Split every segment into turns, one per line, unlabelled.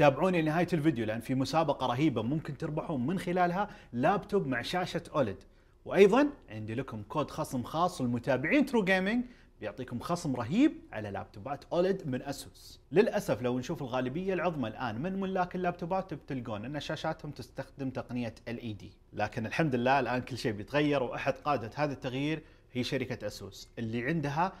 تابعوني لنهايه الفيديو لان في مسابقه رهيبه ممكن تربحون من خلالها لابتوب مع شاشه اولد وايضا عندي لكم كود خصم خاص للمتابعين ترو جيمنج بيعطيكم خصم رهيب على لابتوبات اولد من اسوس للاسف لو نشوف الغالبيه العظمى الان من ملاك اللابتوبات بتلقون ان شاشاتهم تستخدم تقنيه ال اي دي لكن الحمد لله الان كل شيء بيتغير واحد قاده هذا التغيير هي شركه اسوس اللي عندها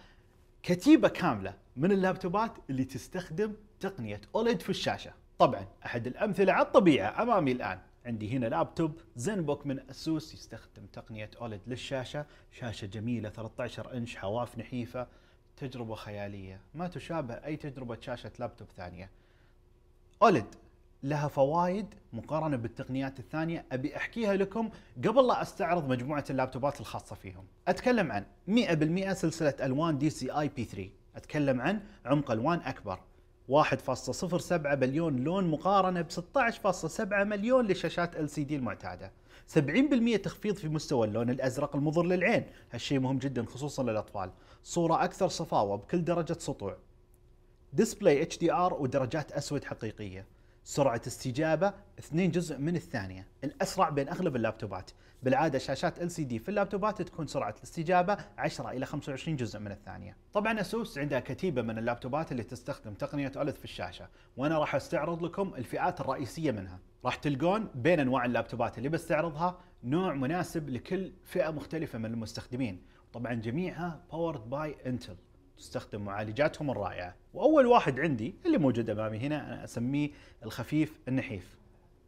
كتيبه كامله من اللابتوبات اللي تستخدم تقنيه اولد في الشاشه طبعا احد الامثله على الطبيعه امامي الان عندي هنا لابتوب زين بوك من اسوس يستخدم تقنيه اولد للشاشه شاشه جميله 13 انش حواف نحيفه تجربه خياليه ما تشابه اي تجربه شاشه لابتوب ثانيه اولد لها فوائد مقارنه بالتقنيات الثانيه ابي احكيها لكم قبل لا استعرض مجموعه اللابتوبات الخاصه فيهم اتكلم عن 100% سلسله الوان دي سي اي بي 3 اتكلم عن عمق الوان اكبر 1.07 بليون لون مقارنة ب 16.7 مليون لشاشات LCD المعتادة 70% تخفيض في مستوى اللون الأزرق المضر للعين هالشيء مهم جدا خصوصا للأطفال صورة أكثر صفاوة بكل درجة سطوع ديسبلاي HDR ودرجات أسود حقيقية سرعه استجابه اثنين جزء من الثانيه الاسرع بين اغلب اللابتوبات بالعاده شاشات ال سي دي في اللابتوبات تكون سرعه الاستجابه 10 الى 25 جزء من الثانيه طبعا اسوس عندها كتيبه من اللابتوبات اللي تستخدم تقنيه اولد في الشاشه وانا راح استعرض لكم الفئات الرئيسيه منها راح تلقون بين انواع اللابتوبات اللي بستعرضها نوع مناسب لكل فئه مختلفه من المستخدمين طبعا جميعها باورد باي انتل تستخدم معالجاتهم الرائعه واول واحد عندي اللي موجود امامي هنا انا اسميه الخفيف النحيف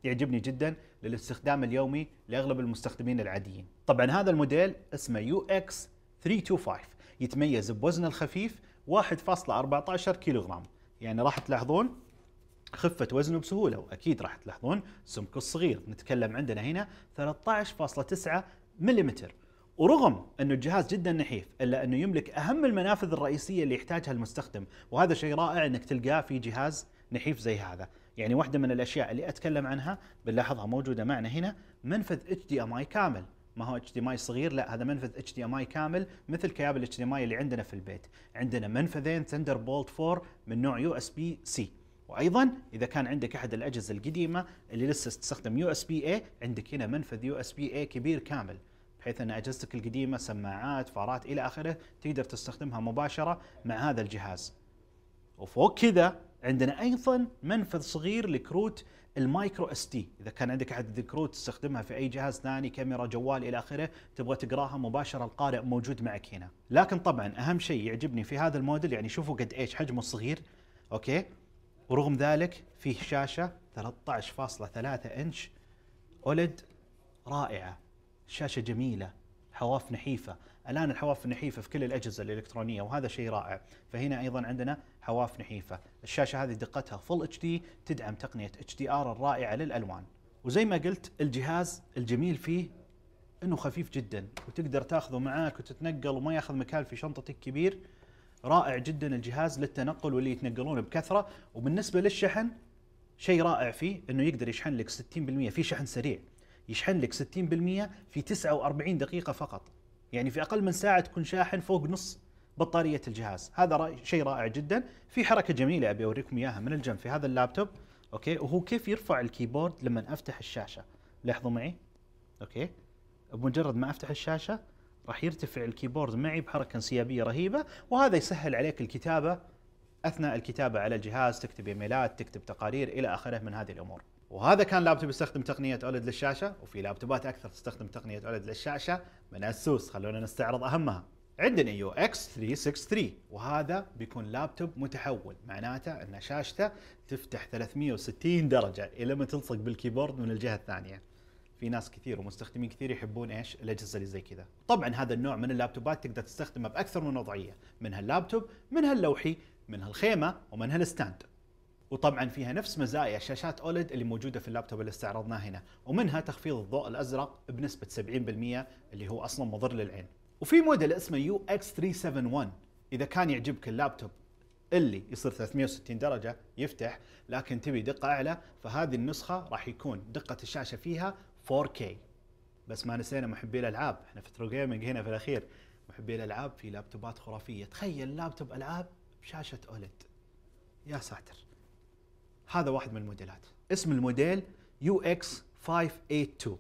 يعجبني جدا للاستخدام اليومي لاغلب المستخدمين العاديين طبعا هذا الموديل اسمه يو اكس 325 يتميز بوزنه الخفيف 1.14 كيلوغرام يعني راح تلاحظون خفة وزنه بسهولة وأكيد راح تلاحظون سمكه الصغير نتكلم عندنا هنا 13.9 ملم ورغم أن الجهاز جدا نحيف إلا أنه يملك أهم المنافذ الرئيسية اللي يحتاجها المستخدم وهذا شيء رائع أنك تلقاه في جهاز نحيف زي هذا يعني واحدة من الأشياء اللي أتكلم عنها بنلاحظها موجودة معنا هنا منفذ HDMI كامل ما هو HDMI صغير لا هذا منفذ HDMI كامل مثل ام HDMI اللي عندنا في البيت عندنا منفذين ثندر بولت 4 من نوع يو اس بي سي وايضا اذا كان عندك احد الاجهزه القديمه اللي لسه تستخدم يو اس بي اي عندك هنا منفذ يو اس بي اي كبير كامل بحيث ان اجهزتك القديمه سماعات فارات الى اخره تقدر تستخدمها مباشره مع هذا الجهاز وفوق كذا عندنا ايضا منفذ صغير لكروت المايكرو اس دي اذا كان عندك عدد كروت تستخدمها في اي جهاز ثاني كاميرا جوال الى اخره تبغى تقراها مباشره القارئ موجود معك هنا لكن طبعا اهم شيء يعجبني في هذا الموديل يعني شوفوا قد ايش حجمه صغير اوكي ورغم ذلك فيه شاشه 13.3 انش اولد رائعه شاشه جميله حواف نحيفه الان الحواف النحيفه في كل الاجهزه الالكترونيه وهذا شيء رائع فهنا ايضا عندنا حواف نحيفه الشاشه هذه دقتها فول اتش دي تدعم تقنيه اتش دي ار الرائعه للالوان وزي ما قلت الجهاز الجميل فيه انه خفيف جدا وتقدر تاخذه معك وتتنقل وما ياخذ مكان في شنطتك كبير رائع جدا الجهاز للتنقل واللي يتنقلون بكثره وبالنسبه للشحن شيء رائع فيه انه يقدر يشحن لك 60% في شحن سريع يشحن لك 60% في 49 دقيقة فقط يعني في أقل من ساعة تكون شاحن فوق نص بطارية الجهاز هذا شيء رائع جدا في حركة جميلة أبي أوريكم إياها من الجنب في هذا اللابتوب أوكي وهو كيف يرفع الكيبورد لما أفتح الشاشة لاحظوا معي أوكي بمجرد ما أفتح الشاشة راح يرتفع الكيبورد معي بحركة انسيابية رهيبة وهذا يسهل عليك الكتابة أثناء الكتابة على الجهاز تكتب إيميلات تكتب تقارير إلى آخره من هذه الأمور وهذا كان لابتوب يستخدم تقنيه اولد للشاشه وفي لابتوبات اكثر تستخدم تقنيه اولد للشاشه من اسوس خلونا نستعرض اهمها عندنا يو اكس 363 وهذا بيكون لابتوب متحول معناته ان شاشته تفتح 360 درجه الى ما تلصق بالكيبورد من الجهه الثانيه في ناس كثير ومستخدمين كثير يحبون ايش الاجهزه اللي زي كذا طبعا هذا النوع من اللابتوبات تقدر تستخدمه باكثر من وضعيه منها اللابتوب منها اللوحي منها الخيمه ومنها الستاند وطبعا فيها نفس مزايا شاشات اولد اللي موجوده في اللابتوب اللي استعرضناه هنا ومنها تخفيض الضوء الازرق بنسبه 70% اللي هو اصلا مضر للعين وفي موديل اسمه يو اكس 371 اذا كان يعجبك اللابتوب اللي يصير 360 درجه يفتح لكن تبي دقه اعلى فهذه النسخه راح يكون دقه الشاشه فيها 4K بس ما نسينا محبي الالعاب احنا في ترو جيمنج هنا في الاخير محبي الالعاب في لابتوبات خرافيه تخيل لابتوب العاب بشاشه اولد يا ساتر هذا واحد من الموديلات اسم الموديل يو اكس 582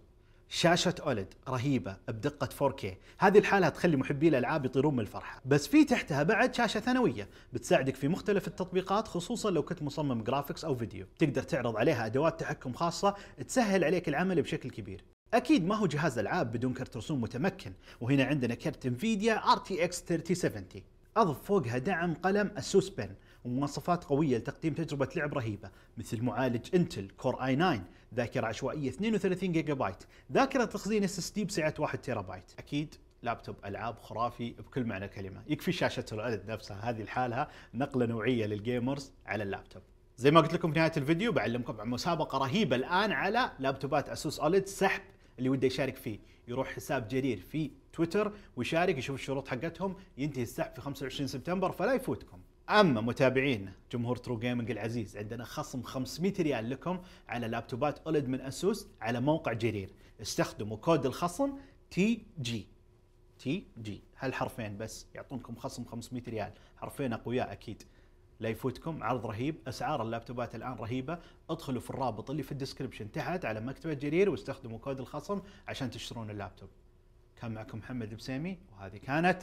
شاشة اولد رهيبة بدقة 4K، هذه الحالة تخلي محبي الالعاب يطيرون من الفرحة، بس في تحتها بعد شاشة ثانوية بتساعدك في مختلف التطبيقات خصوصا لو كنت مصمم جرافيكس او فيديو، تقدر تعرض عليها ادوات تحكم خاصة تسهل عليك العمل بشكل كبير. اكيد ما هو جهاز العاب بدون كرت رسوم متمكن، وهنا عندنا كرت انفيديا RTX 3070 اضف فوقها دعم قلم اسوس بن ومواصفات قويه لتقديم تجربه لعب رهيبه مثل معالج انتل كور اي 9 ذاكره عشوائيه 32 جيجا بايت ذاكره تخزين اس اس دي بسعه 1 تيرا بايت اكيد لابتوب العاب خرافي بكل معنى الكلمه يكفي شاشه العدد نفسها هذه لحالها نقله نوعيه للجيمرز على اللابتوب زي ما قلت لكم في نهايه الفيديو بعلمكم عن مسابقه رهيبه الان على لابتوبات اسوس اولد سحب اللي وده يشارك فيه يروح حساب جرير في تويتر ويشارك يشوف الشروط حقتهم ينتهي السحب في 25 سبتمبر فلا يفوتكم اما متابعين جمهور ترو جيمنج العزيز عندنا خصم 500 ريال لكم على لابتوبات اولد من اسوس على موقع جرير استخدموا كود الخصم تي جي تي جي هالحرفين بس يعطونكم خصم 500 ريال حرفين اقوياء اكيد لا يفوتكم عرض رهيب اسعار اللابتوبات الان رهيبه ادخلوا في الرابط اللي في الديسكربشن تحت على مكتبه جرير واستخدموا كود الخصم عشان تشترون اللابتوب كان معكم محمد بسيمي وهذه كانت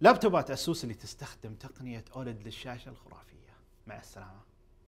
لابتوبات اسوس اللي تستخدم تقنيه اولد للشاشه الخرافيه مع السلامه